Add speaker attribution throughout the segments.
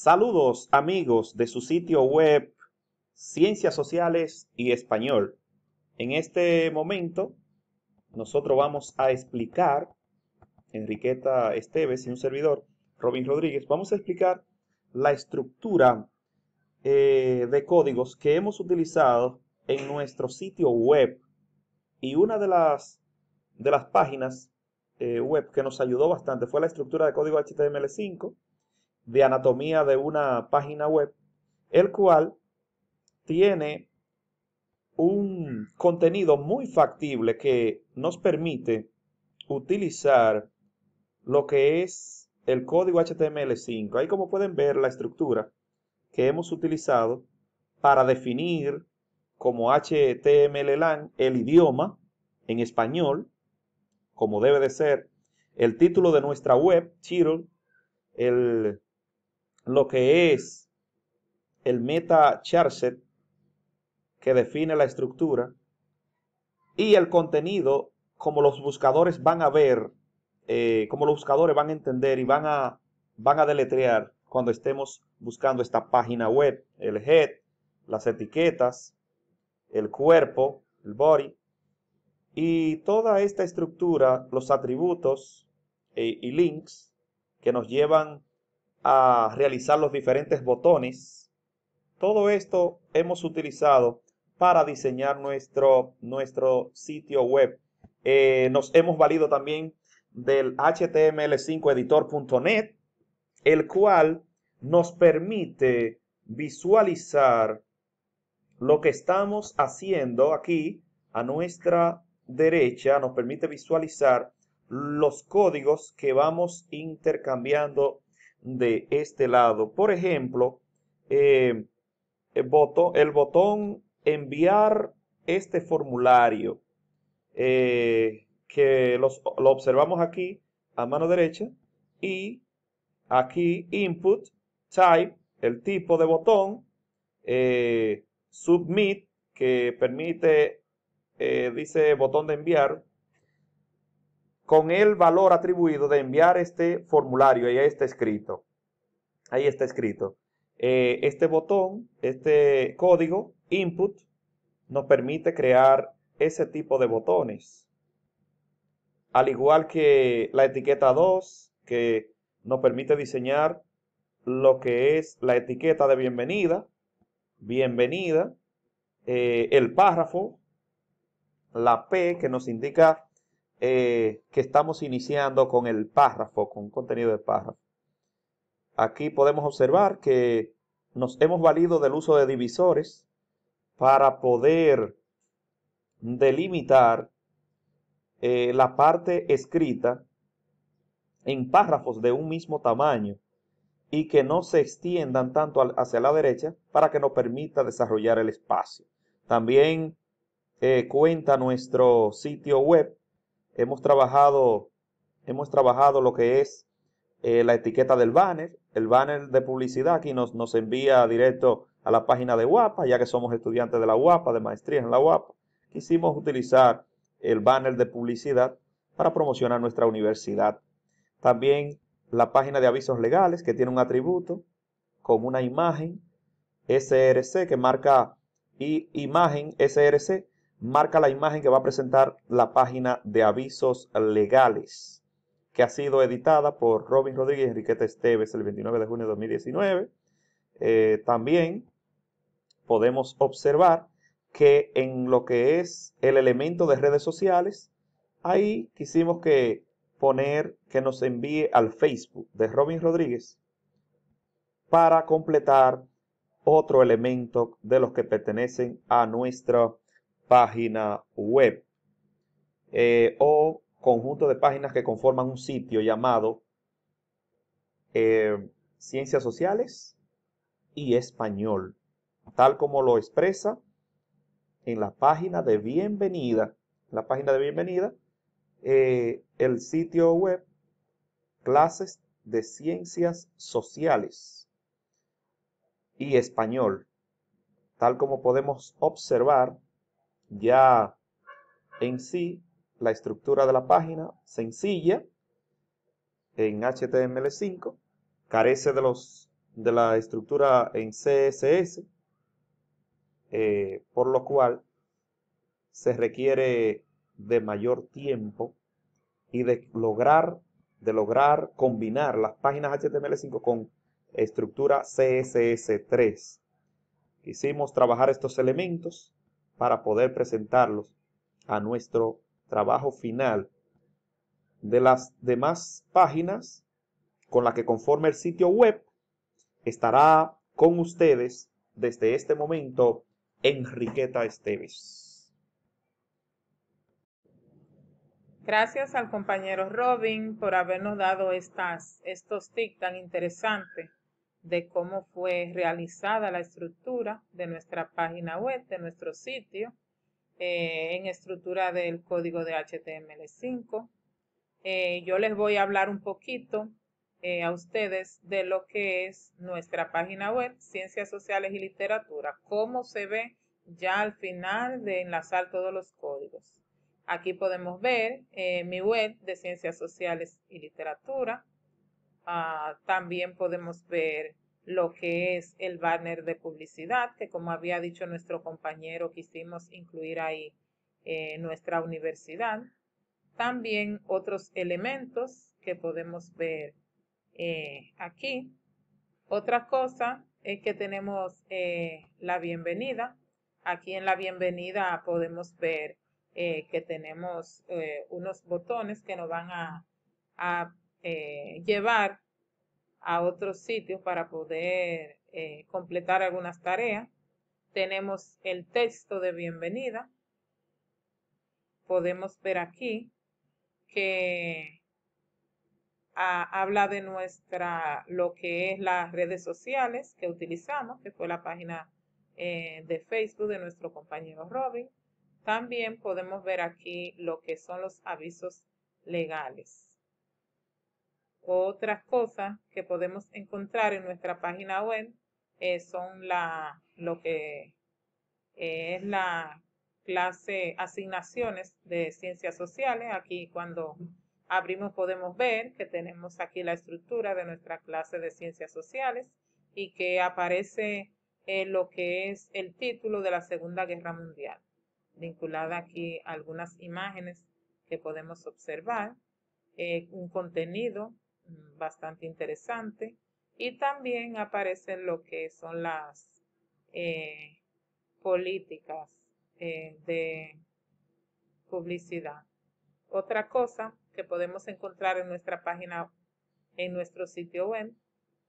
Speaker 1: Saludos amigos de su sitio web Ciencias Sociales y Español. En este momento nosotros vamos a explicar, Enriqueta Esteves y un servidor, Robin Rodríguez, vamos a explicar la estructura eh, de códigos que hemos utilizado en nuestro sitio web. Y una de las, de las páginas eh, web que nos ayudó bastante fue la estructura de código HTML5 de anatomía de una página web, el cual tiene un contenido muy factible que nos permite utilizar lo que es el código HTML5. Ahí como pueden ver la estructura que hemos utilizado para definir como HTMLLAN el idioma en español, como debe de ser, el título de nuestra web, title, el lo que es el meta charset que define la estructura y el contenido como los buscadores van a ver, eh, como los buscadores van a entender y van a, van a deletrear cuando estemos buscando esta página web, el head, las etiquetas, el cuerpo, el body, y toda esta estructura, los atributos eh, y links que nos llevan a realizar los diferentes botones. Todo esto hemos utilizado para diseñar nuestro, nuestro sitio web. Eh, nos hemos valido también del html5editor.net, el cual nos permite visualizar lo que estamos haciendo aquí a nuestra derecha, nos permite visualizar los códigos que vamos intercambiando de este lado. Por ejemplo, eh, el, botón, el, botón, enviar este formulario eh, que lo observamos aquí a mano derecha y aquí input, type, el tipo de botón, eh, submit que permite, dice botón de enviar, con el valor atribuido de enviar este formulario. ahí está escrito. Ahí está escrito. Eh, este botón, este código, input, nos permite crear ese tipo de botones. Al igual que la etiqueta 2, que nos permite diseñar lo que es la etiqueta de bienvenida, bienvenida, eh, el párrafo, la P que nos indica eh, que estamos iniciando con el párrafo, con contenido del párrafo. Aquí podemos observar que nos hemos valido del uso de divisores para poder delimitar eh, la parte escrita en párrafos de un mismo tamaño y que no se extiendan tanto hacia la derecha para que nos permita desarrollar el espacio. También eh, cuenta nuestro sitio web Hemos trabajado, hemos trabajado lo que es eh, la etiqueta del banner. El banner de publicidad que nos, nos envía directo a la página de UAPA, ya que somos estudiantes de la UAPA, de maestría en la UAPA. Quisimos utilizar el banner de publicidad para promocionar nuestra universidad. También la página de avisos legales, que tiene un atributo como una imagen SRC que marca imagen SRC marca la imagen que va a presentar la página de avisos legales que ha sido editada por Robin Rodríguez y Enriqueta Esteves el 29 de junio de 2019. Eh, también podemos observar que en lo que es el elemento de redes sociales, ahí quisimos que poner que nos envíe al Facebook de Robin Rodríguez para completar otro elemento de los que pertenecen a nuestro página web eh, o conjunto de páginas que conforman un sitio llamado eh, Ciencias Sociales y Español, tal como lo expresa en la página de bienvenida, la página de bienvenida, eh, el sitio web Clases de Ciencias Sociales y Español, tal como podemos observar ya en sí la estructura de la página sencilla en HTML5, carece de, los, de la estructura en CSS, eh, por lo cual se requiere de mayor tiempo y de lograr, de lograr combinar las páginas HTML5 con estructura CSS3. Quisimos trabajar estos elementos para poder presentarlos a nuestro trabajo final. De las demás páginas con las que conforme el sitio web, estará con ustedes desde este momento Enriqueta Esteves.
Speaker 2: Gracias al compañero Robin por habernos dado estas, estos tics tan interesantes de cómo fue realizada la estructura de nuestra página web, de nuestro sitio, eh, en estructura del código de HTML5. Eh, yo les voy a hablar un poquito eh, a ustedes de lo que es nuestra página web, Ciencias Sociales y Literatura, cómo se ve ya al final de enlazar todos los códigos. Aquí podemos ver mi web de Ciencias Sociales y Literatura, ah, también podemos ver lo que es el banner de publicidad, que como había dicho nuestro compañero, quisimos incluir ahí eh, nuestra universidad. También otros elementos que podemos ver eh, aquí. Otra cosa es que tenemos eh, la bienvenida. Aquí en la bienvenida podemos ver que tenemos unos botones que nos van a llevar a otros sitios para poder eh, completar algunas tareas. Tenemos el texto de bienvenida. Podemos ver aquí que habla de nuestra, lo que es las redes sociales que utilizamos, que fue la página eh, de Facebook de nuestro compañero Robin. También podemos ver aquí lo que son los avisos legales. Otras cosas que podemos encontrar en nuestra página web eh, son la, lo que eh, es la clase asignaciones de ciencias sociales. Aquí cuando abrimos podemos ver que tenemos aquí la estructura de nuestra clase de ciencias sociales y que aparece eh, lo que es el título de la Segunda Guerra Mundial, vinculada aquí a algunas imágenes que podemos observar, un contenido Mm, bastante interesante. Y también aparecen lo que son las eh, políticas eh, de publicidad. Otra cosa que podemos encontrar en nuestra página, en nuestro sitio web,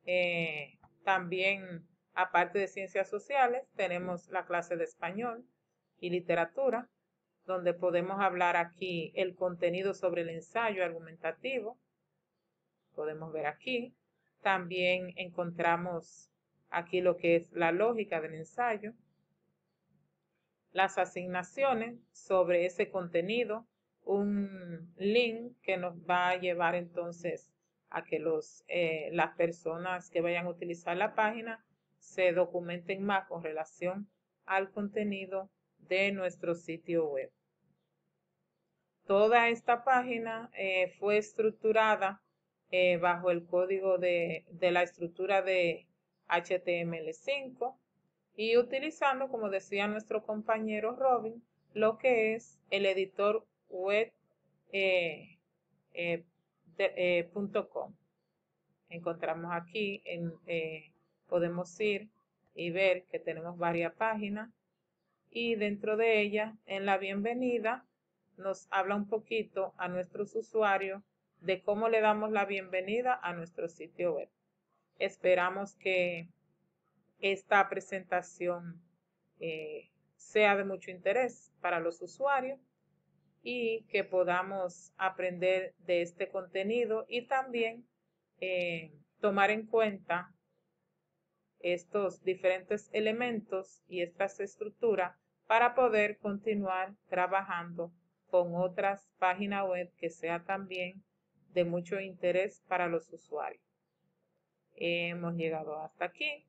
Speaker 2: eh, también, aparte de ciencias sociales, tenemos la clase de español y literatura, donde podemos hablar aquí el contenido sobre el ensayo argumentativo, podemos ver aquí. También encontramos aquí lo que es la lógica del ensayo, las asignaciones sobre ese contenido, un link que nos va a llevar entonces a que los, eh, las personas que vayan a utilizar la página se documenten más con relación al contenido de nuestro sitio web. Toda esta página eh, fue estructurada eh, bajo el código de, la estructura de HTML5 y utilizando, como decía nuestro compañero Robin, lo que es el editor web eh, eh, com. Encontramos aquí, podemos ir y ver que tenemos varias páginas y dentro de ella, en la bienvenida, nos habla un poquito a nuestros usuarios de cómo le damos la bienvenida a nuestro sitio web. Esperamos que esta presentación eh, sea de mucho interés para los usuarios y que podamos aprender de este contenido y también eh, tomar en cuenta estos diferentes elementos y estas estructuras para poder continuar trabajando con otras páginas web que sea también de mucho interés para los usuarios. Hemos llegado hasta aquí.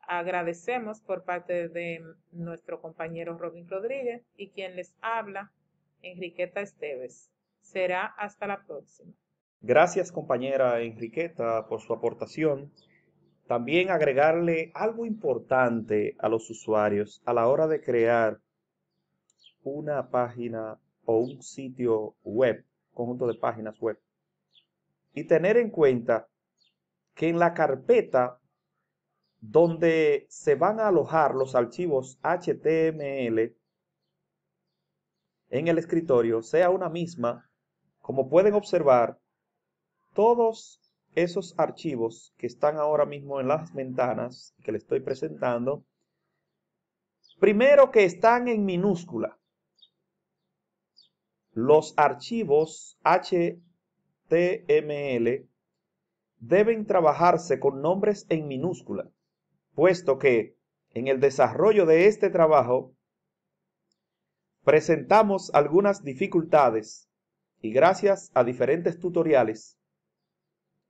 Speaker 2: Agradecemos por parte de nuestro compañero Robin Rodríguez y quien les habla, Enriqueta Esteves. Será hasta la próxima.
Speaker 1: Gracias compañera Enriqueta por su aportación. También agregarle algo importante a los usuarios a la hora de crear una página o un sitio web, conjunto de páginas web y tener en cuenta que en la carpeta donde se van a alojar los archivos HTML en el escritorio sea una misma, como pueden observar, todos esos archivos que están ahora mismo en las ventanas que les estoy presentando, primero que están en minúscula, los archivos HTML deben trabajarse con nombres en minúscula, puesto que en el desarrollo de este trabajo presentamos algunas dificultades y gracias a diferentes tutoriales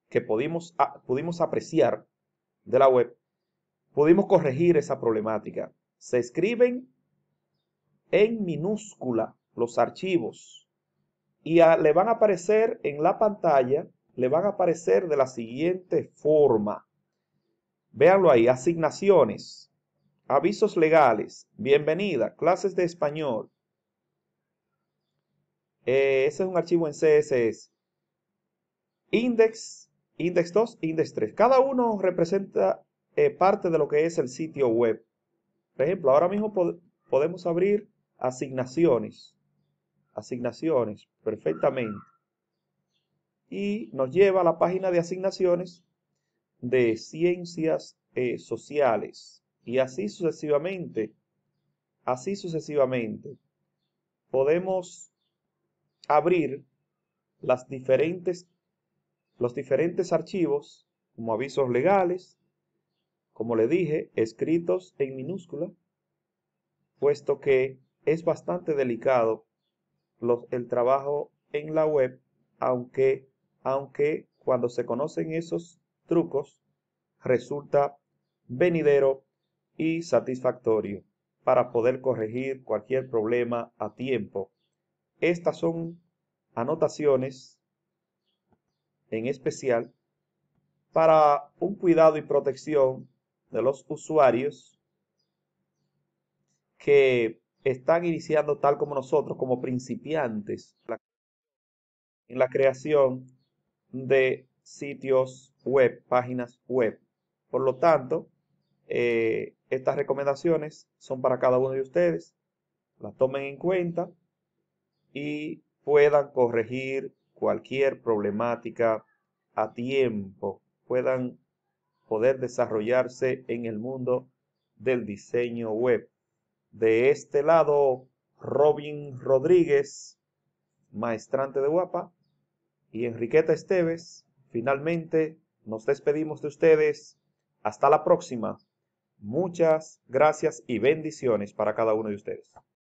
Speaker 1: que pudimos, pudimos apreciar de la web, pudimos corregir esa problemática. Se escriben en minúscula los archivos y le van a aparecer en la pantalla, le van a aparecer de la siguiente forma. Veanlo ahí, asignaciones, avisos legales, bienvenida, clases de español. Eh, ese es un archivo en CSS. Index, index 2, index 3. Cada uno representa eh, parte de lo que es el sitio web. Por ejemplo, ahora mismo podemos abrir asignaciones asignaciones, perfectamente. Y nos lleva a la página de asignaciones de ciencias eh, sociales. Y así sucesivamente, así sucesivamente, podemos abrir las diferentes, los diferentes archivos, como avisos legales, como le dije, escritos en minúscula, puesto que es bastante delicado el trabajo en la web, aunque, aunque cuando se conocen esos trucos resulta venidero y satisfactorio para poder corregir cualquier problema a tiempo. Estas son anotaciones en especial para un cuidado y protección de los usuarios que están iniciando tal como nosotros, como principiantes, en la creación de sitios web, páginas web. Por lo tanto, eh, estas recomendaciones son para cada uno de ustedes. Las tomen en cuenta y puedan corregir cualquier problemática a tiempo, puedan poder desarrollarse en el mundo del diseño web. De este lado, Robin Rodríguez, maestrante de Guapa, y Enriqueta Esteves. Finalmente, nos despedimos de ustedes. Hasta la próxima. Muchas gracias y bendiciones para cada uno de ustedes.